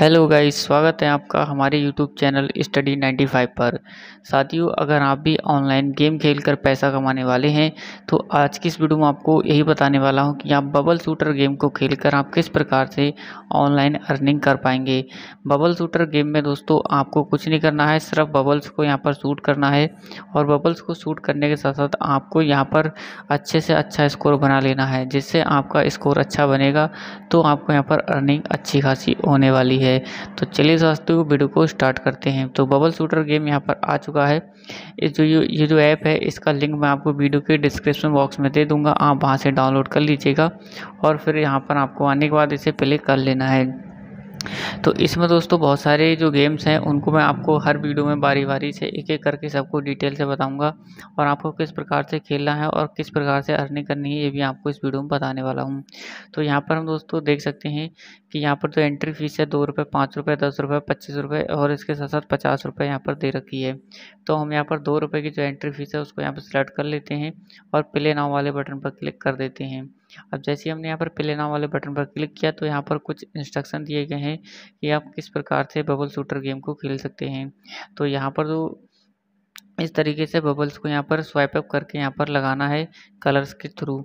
hello guys स्वागत है आपका हमारे यूट्यूब चैनल स्टडी 95 पर साथियों अगर आप भी ऑनलाइन गेम खेलकर पैसा कमाने वाले हैं तो आज की इस वीडियो में आपको यही बताने वाला हूं कि आप बबल शूटर गेम को खेलकर आप किस प्रकार से ऑनलाइन अर्निंग कर पाएंगे बबल शूटर गेम में दोस्तों आपको कुछ नहीं करना है सिर्फ बबल्स को यहाँ पर शूट करना है और बबल्स को शूट करने के साथ साथ आपको यहाँ पर अच्छे से अच्छा स्कोर बना लेना है जिससे आपका स्कोर अच्छा बनेगा तो आपको यहाँ पर अर्निंग अच्छी खासी होने वाली है है तो चलिए दोस्तों वीडियो को स्टार्ट करते हैं तो बबल शूटर गेम यहाँ पर आ चुका है इस जो ये जो ऐप है इसका लिंक मैं आपको वीडियो के डिस्क्रिप्शन बॉक्स में दे दूँगा आप वहाँ से डाउनलोड कर लीजिएगा और फिर यहाँ पर आपको आने के बाद इसे प्ले कर लेना है तो इसमें दोस्तों बहुत सारे जो गेम्स हैं उनको मैं आपको हर वीडियो में बारी बारी से एक एक करके सबको डिटेल से बताऊंगा और आपको किस प्रकार से खेलना है और किस प्रकार से अर्निंग करनी है ये भी आपको इस वीडियो में बताने वाला हूँ तो यहाँ पर हम दोस्तों देख सकते हैं कि यहाँ पर तो एंट्री फीस है दो रुपये पाँच रुपये दस रुपये पच्चीस रुपये और इसके साथ साथ पचास रुपये यहाँ पर दे रखी है तो हम यहाँ पर दो रुपये की जो एंट्री फीस है उसको यहाँ पर सेलेक्ट कर लेते हैं और प्ले नाव वाले बटन पर क्लिक कर देते हैं अब जैसे हमने यहाँ पर प्ले नाउ वाले बटन पर क्लिक किया तो यहाँ पर कुछ इंस्ट्रक्शन दिए गए हैं कि आप किस प्रकार से बबल शूटर गेम को खेल सकते हैं तो यहाँ पर जो इस तरीके से बबल्स को यहाँ पर स्वाइप अप करके यहाँ पर लगाना है कलर्स के थ्रू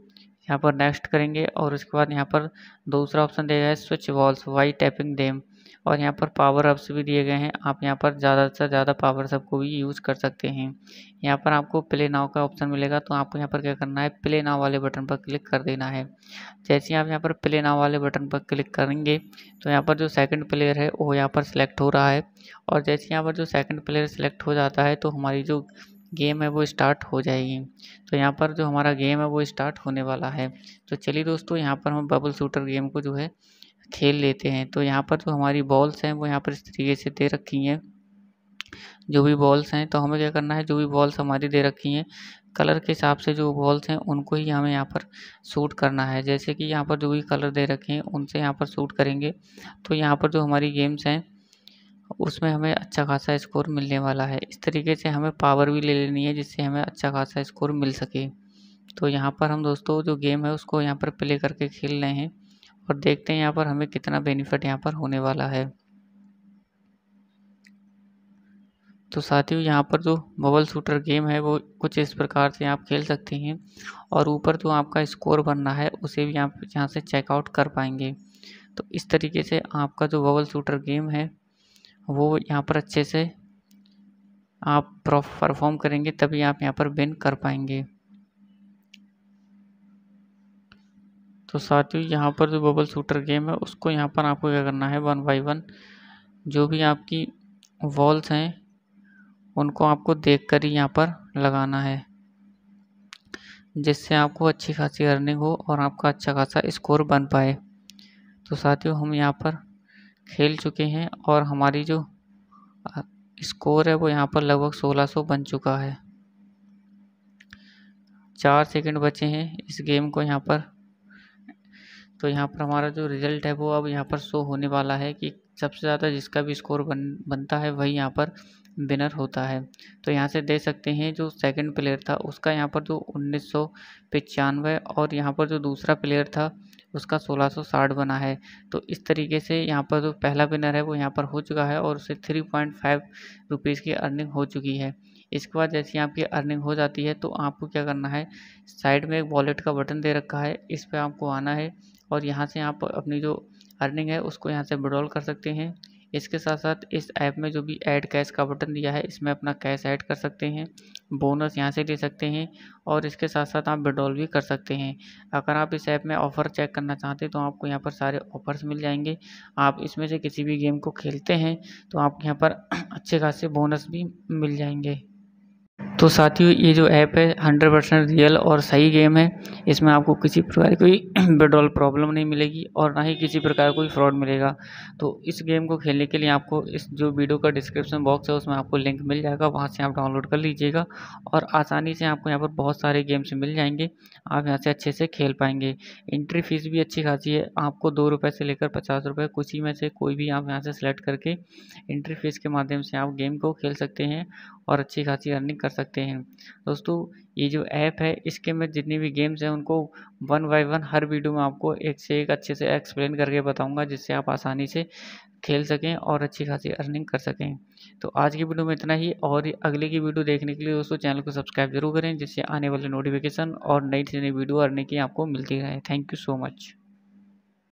यहाँ पर नेक्स्ट करेंगे और उसके बाद यहाँ पर दूसरा ऑप्शन देगा है switch walls why tapping them और यहाँ पर पावर अप्स भी दिए गए हैं आप यहाँ पर ज़्यादा से ज़्यादा पावर सब को भी यूज़ कर सकते हैं यहाँ पर आपको प्ले नाव का ऑप्शन मिलेगा तो आपको यहाँ पर क्या करना है प्ले नाव वाले बटन पर क्लिक कर देना है जैसे ही आप यहाँ पर प्ले नाव वाले बटन पर क्लिक करेंगे तो यहाँ पर जो सेकंड प्लेयर है वो यहाँ पर सिलेक्ट हो रहा है और जैसे यहाँ पर जो सेकेंड प्लेयर सेलेक्ट हो जाता है तो हमारी जो गेम है वो स्टार्ट हो जाएगी तो यहाँ पर जो हमारा गेम है वो स्टार्ट होने वाला है तो चलिए दोस्तों यहाँ पर हम बबल शूटर गेम को जो है खेल लेते हैं तो यहाँ पर जो तो हमारी बॉल्स हैं वो यहाँ पर इस तरीके से दे रखी हैं जो भी बॉल्स हैं तो हमें क्या करना है जो भी बॉल्स हमारी दे रखी हैं कलर के हिसाब से जो बॉल्स हैं उनको ही हमें यहाँ पर सूट करना है जैसे कि यहाँ पर जो भी कलर दे रखे हैं उनसे यहाँ पर सूट करेंगे तो यहाँ पर जो हमारी गेम्स हैं उसमें हमें अच्छा खासा स्कोर मिलने वाला है इस तरीके से हमें पावर भी ले लेनी है जिससे हमें अच्छा खासा स्कोर मिल सके तो यहाँ पर हम दोस्तों जो गेम है उसको यहाँ पर प्ले करके खेल रहे हैं और देखते हैं यहाँ पर हमें कितना बेनिफिट यहाँ पर होने वाला है तो साथियों यहाँ पर जो बबल शूटर गेम है वो कुछ इस प्रकार से आप खेल सकते हैं और ऊपर जो आपका स्कोर बनना है उसे भी आप यहाँ से चेकआउट कर पाएंगे तो इस तरीके से आपका जो बबल शूटर गेम है वो यहाँ पर अच्छे से आप परफॉर्म करेंगे तभी आप यहाँ पर विन कर पाएंगे तो साथ ही यहाँ पर जो बबल शूटर गेम है उसको यहाँ पर आपको क्या करना है वन बाई वन जो भी आपकी वॉल्स हैं उनको आपको देख कर ही यहाँ पर लगाना है जिससे आपको अच्छी खासी अर्निंग हो और आपका अच्छा खासा स्कोर बन पाए तो साथियों हम यहाँ पर खेल चुके हैं और हमारी जो स्कोर है वो यहाँ पर लगभग 1600 बन चुका है चार सेकंड बचे हैं इस गेम को यहाँ पर तो यहाँ पर हमारा जो रिज़ल्ट है वो अब यहाँ पर शो होने वाला है कि सबसे ज़्यादा जिसका भी स्कोर बन बनता है वही यहाँ पर विनर होता है तो यहाँ से दे सकते हैं जो सेकंड प्लेयर था उसका यहाँ पर जो उन्नीस सौ पचानवे और यहाँ पर जो दूसरा प्लेयर था उसका सोलह सौ साठ बना है तो इस तरीके से यहाँ पर जो पहला विनर है वो यहाँ पर हो चुका है और उसे थ्री पॉइंट फाइव रुपीज़ की अर्निंग हो चुकी है इसके बाद जैसे आपकी अर्निंग हो जाती है तो आपको क्या करना है साइड में एक वॉलेट का बटन दे रखा है इस पर आपको आना है और यहाँ से आप अपनी जो अर्निंग है उसको यहाँ से विड्रॉल कर सकते हैं इसके साथ साथ इस ऐप में जो भी ऐड कैश का बटन दिया है इसमें अपना कैश ऐड कर सकते हैं बोनस यहाँ से ले सकते हैं और इसके साथ साथ आप विड्रॉल भी कर सकते हैं अगर आप इस ऐप में ऑफ़र चेक करना चाहते हैं तो आपको यहाँ पर सारे ऑफ़र्स मिल जाएंगे आप इसमें से किसी भी गेम को खेलते हैं तो आपको यहाँ पर अच्छे खासे बोनस भी मिल जाएंगे तो साथियों ये जो ऐप है हंड्रेड परसेंट रियल और सही गेम है इसमें आपको किसी प्रकार की कोई विड्रॉल प्रॉब्लम नहीं मिलेगी और ना ही किसी प्रकार कोई फ्रॉड मिलेगा तो इस गेम को खेलने के लिए आपको इस जो वीडियो का डिस्क्रिप्शन बॉक्स है उसमें आपको लिंक मिल जाएगा वहाँ से आप डाउनलोड कर लीजिएगा और आसानी से आपको यहाँ पर बहुत सारे गेम्स मिल जाएंगे आप यहाँ से अच्छे से खेल पाएंगे एंट्री फीस भी अच्छी खासी है आपको दो रुपये से लेकर पचास रुपये कुछ ही में से कोई भी आप यहाँ से सेलेक्ट करके एंट्री फीस के माध्यम से आप गेम को खेल सकते हैं और अच्छी खासी अर्निंग कर सकते सकते हैं दोस्तों ये जो ऐप है इसके में जितनी भी गेम्स हैं उनको वन बाय वन हर वीडियो में आपको एक से एक अच्छे से एक्सप्लेन करके बताऊंगा जिससे आप आसानी से खेल सकें और अच्छी खासी अर्निंग कर सकें तो आज की वीडियो में इतना ही और अगले की वीडियो देखने के लिए दोस्तों चैनल को सब्सक्राइब जरूर करें जिससे आने वाले नोटिफिकेशन और नई से नई वीडियो अर्निंग की आपको मिलती रहे थैंक यू सो मच